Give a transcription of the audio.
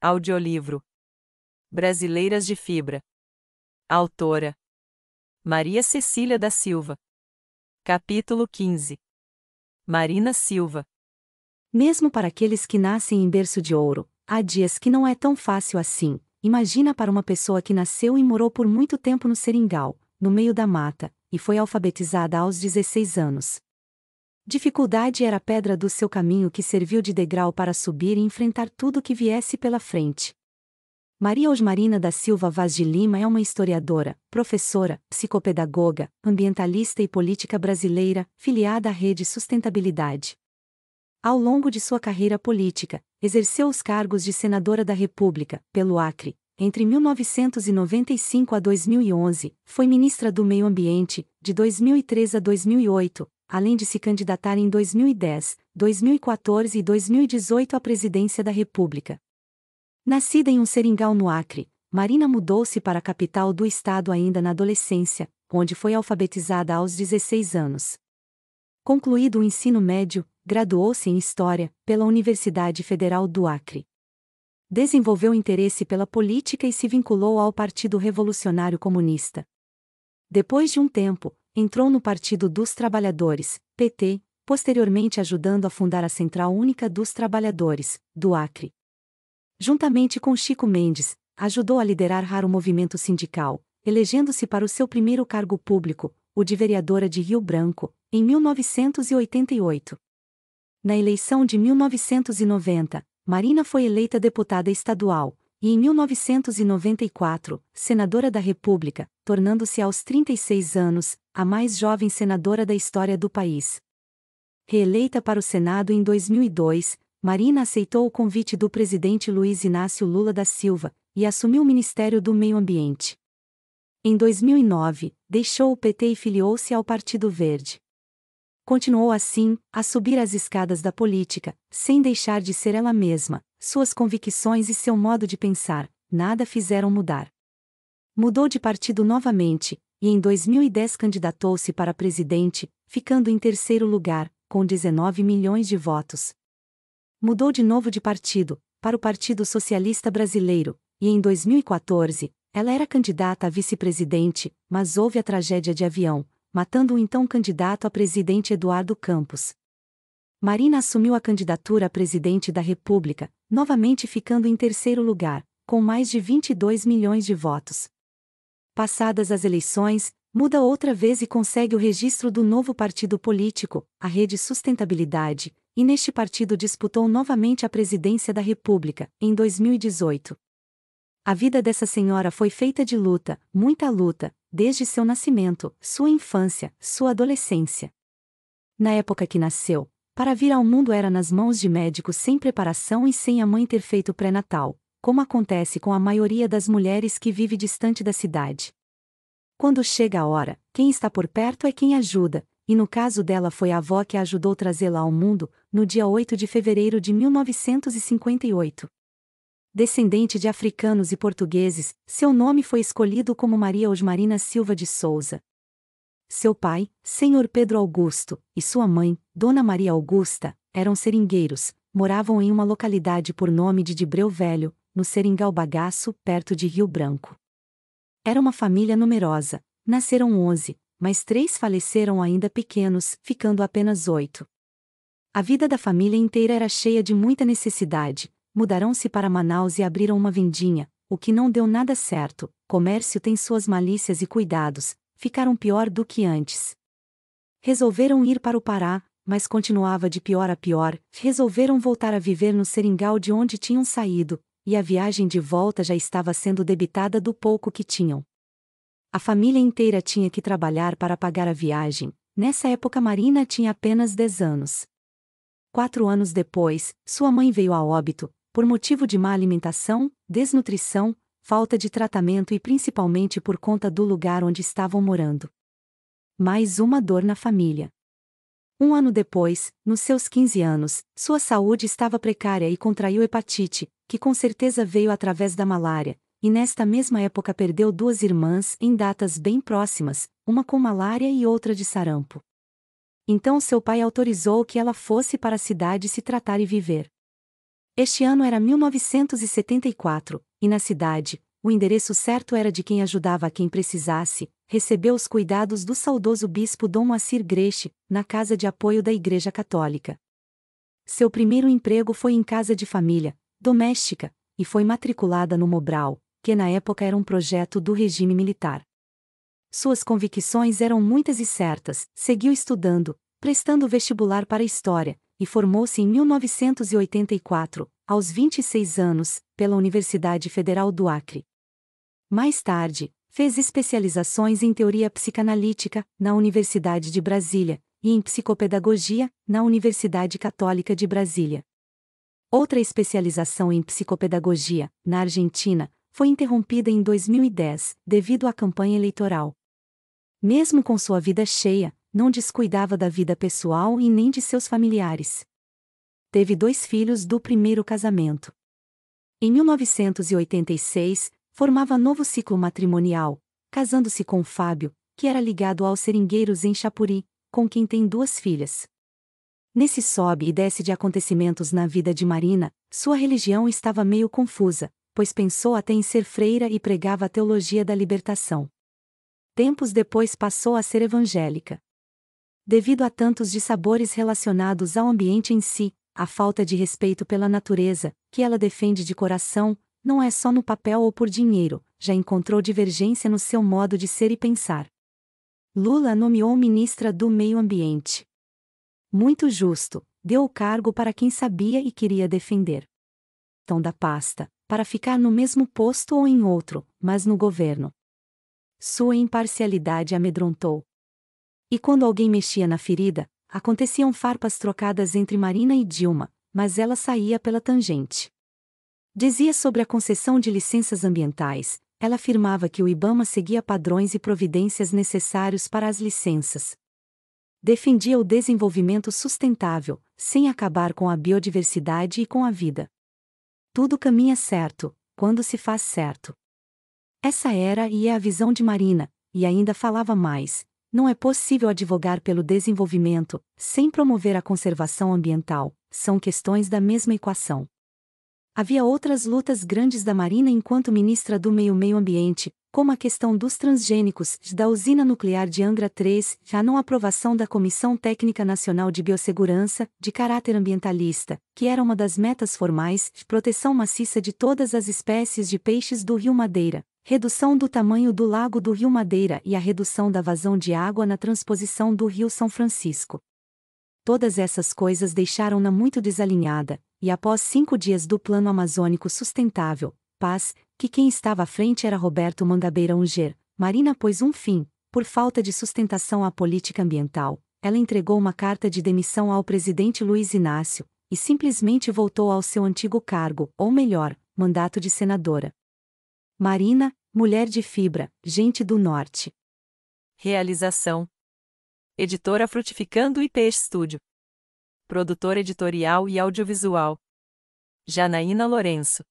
Audiolivro Brasileiras de Fibra. Autora Maria Cecília da Silva. Capítulo 15 Marina Silva. Mesmo para aqueles que nascem em berço de ouro, há dias que não é tão fácil assim. Imagina para uma pessoa que nasceu e morou por muito tempo no seringal, no meio da mata, e foi alfabetizada aos 16 anos. Dificuldade era a pedra do seu caminho que serviu de degrau para subir e enfrentar tudo que viesse pela frente. Maria Osmarina da Silva Vaz de Lima é uma historiadora, professora, psicopedagoga, ambientalista e política brasileira, filiada à Rede Sustentabilidade. Ao longo de sua carreira política, exerceu os cargos de senadora da República, pelo Acre. Entre 1995 a 2011, foi ministra do Meio Ambiente, de 2003 a 2008, além de se candidatar em 2010, 2014 e 2018 à presidência da República. Nascida em um seringal no Acre, Marina mudou-se para a capital do estado ainda na adolescência, onde foi alfabetizada aos 16 anos. Concluído o ensino médio, graduou-se em História pela Universidade Federal do Acre. Desenvolveu interesse pela política e se vinculou ao Partido Revolucionário Comunista. Depois de um tempo, entrou no Partido dos Trabalhadores, PT, posteriormente ajudando a fundar a Central Única dos Trabalhadores, do Acre. Juntamente com Chico Mendes, ajudou a liderar raro movimento sindical, elegendo-se para o seu primeiro cargo público, o de vereadora de Rio Branco, em 1988. Na eleição de 1990, Marina foi eleita deputada estadual, e em 1994, senadora da República, tornando-se aos 36 anos a mais jovem senadora da história do país. Reeleita para o Senado em 2002, Marina aceitou o convite do presidente Luiz Inácio Lula da Silva e assumiu o Ministério do Meio Ambiente. Em 2009, deixou o PT e filiou-se ao Partido Verde. Continuou assim a subir as escadas da política, sem deixar de ser ela mesma, suas convicções e seu modo de pensar, nada fizeram mudar. Mudou de partido novamente, e em 2010 candidatou-se para presidente, ficando em terceiro lugar, com 19 milhões de votos. Mudou de novo de partido, para o Partido Socialista Brasileiro, e em 2014, ela era candidata a vice-presidente, mas houve a tragédia de avião, matando o então candidato a presidente Eduardo Campos. Marina assumiu a candidatura a presidente da República, novamente ficando em terceiro lugar, com mais de 22 milhões de votos. Passadas as eleições, muda outra vez e consegue o registro do novo partido político, a Rede Sustentabilidade, e neste partido disputou novamente a presidência da República, em 2018. A vida dessa senhora foi feita de luta, muita luta, desde seu nascimento, sua infância, sua adolescência. Na época que nasceu, para vir ao mundo era nas mãos de médicos sem preparação e sem a mãe ter feito pré-natal, como acontece com a maioria das mulheres que vive distante da cidade. Quando chega a hora, quem está por perto é quem ajuda, e no caso dela foi a avó que a ajudou trazê-la ao mundo, no dia 8 de fevereiro de 1958. Descendente de africanos e portugueses, seu nome foi escolhido como Maria Osmarina Silva de Souza, seu pai, senhor Pedro Augusto, e sua mãe, Dona Maria Augusta, eram seringueiros, moravam em uma localidade por nome de Dibreu Velho, no Seringal Bagaço, perto de Rio Branco. Era uma família numerosa, nasceram onze, mas três faleceram ainda pequenos, ficando apenas oito. A vida da família inteira era cheia de muita necessidade, mudaram-se para Manaus e abriram uma vendinha, o que não deu nada certo, comércio tem suas malícias e cuidados, ficaram pior do que antes. Resolveram ir para o Pará, mas continuava de pior a pior, resolveram voltar a viver no seringal de onde tinham saído, e a viagem de volta já estava sendo debitada do pouco que tinham. A família inteira tinha que trabalhar para pagar a viagem, nessa época Marina tinha apenas 10 anos. Quatro anos depois, sua mãe veio a óbito, por motivo de má alimentação, desnutrição, falta de tratamento e principalmente por conta do lugar onde estavam morando. Mais uma dor na família. Um ano depois, nos seus 15 anos, sua saúde estava precária e contraiu hepatite, que com certeza veio através da malária, e nesta mesma época perdeu duas irmãs em datas bem próximas, uma com malária e outra de sarampo. Então seu pai autorizou que ela fosse para a cidade se tratar e viver. Este ano era 1974, e na cidade, o endereço certo era de quem ajudava a quem precisasse, recebeu os cuidados do saudoso bispo Dom Moacir Greche, na casa de apoio da Igreja Católica. Seu primeiro emprego foi em casa de família, doméstica, e foi matriculada no Mobral, que na época era um projeto do regime militar. Suas convicções eram muitas e certas, seguiu estudando, prestando vestibular para História, e formou-se em 1984, aos 26 anos, pela Universidade Federal do Acre. Mais tarde, fez especializações em teoria psicanalítica, na Universidade de Brasília, e em psicopedagogia, na Universidade Católica de Brasília. Outra especialização em psicopedagogia, na Argentina, foi interrompida em 2010, devido à campanha eleitoral. Mesmo com sua vida cheia, não descuidava da vida pessoal e nem de seus familiares. Teve dois filhos do primeiro casamento. Em 1986, formava novo ciclo matrimonial, casando-se com Fábio, que era ligado aos seringueiros em Chapuri, com quem tem duas filhas. Nesse sobe e desce de acontecimentos na vida de Marina, sua religião estava meio confusa, pois pensou até em ser freira e pregava a teologia da libertação. Tempos depois passou a ser evangélica devido a tantos dissabores relacionados ao ambiente em si, a falta de respeito pela natureza, que ela defende de coração, não é só no papel ou por dinheiro, já encontrou divergência no seu modo de ser e pensar. Lula nomeou ministra do Meio Ambiente. Muito justo, deu o cargo para quem sabia e queria defender. Tão da pasta, para ficar no mesmo posto ou em outro, mas no governo. Sua imparcialidade amedrontou. E quando alguém mexia na ferida, aconteciam farpas trocadas entre Marina e Dilma, mas ela saía pela tangente. Dizia sobre a concessão de licenças ambientais, ela afirmava que o Ibama seguia padrões e providências necessários para as licenças. Defendia o desenvolvimento sustentável, sem acabar com a biodiversidade e com a vida. Tudo caminha certo, quando se faz certo. Essa era e é a visão de Marina, e ainda falava mais, não é possível advogar pelo desenvolvimento sem promover a conservação ambiental, são questões da mesma equação. Havia outras lutas grandes da Marina enquanto ministra do Meio Meio Ambiente, como a questão dos transgênicos, da usina nuclear de Angra 3, a não aprovação da Comissão Técnica Nacional de Biossegurança, de caráter ambientalista, que era uma das metas formais, de proteção maciça de todas as espécies de peixes do Rio Madeira, redução do tamanho do lago do Rio Madeira e a redução da vazão de água na transposição do Rio São Francisco. Todas essas coisas deixaram-na muito desalinhada, e após cinco dias do Plano Amazônico Sustentável, Paz, que quem estava à frente era Roberto Mangabeira Unger, Marina pôs um fim, por falta de sustentação à política ambiental, ela entregou uma carta de demissão ao presidente Luiz Inácio, e simplesmente voltou ao seu antigo cargo, ou melhor, mandato de senadora. Marina, Mulher de Fibra, Gente do Norte. Realização: Editora Frutificando e Peixe Estúdio. Produtor editorial e audiovisual: Janaína Lourenço.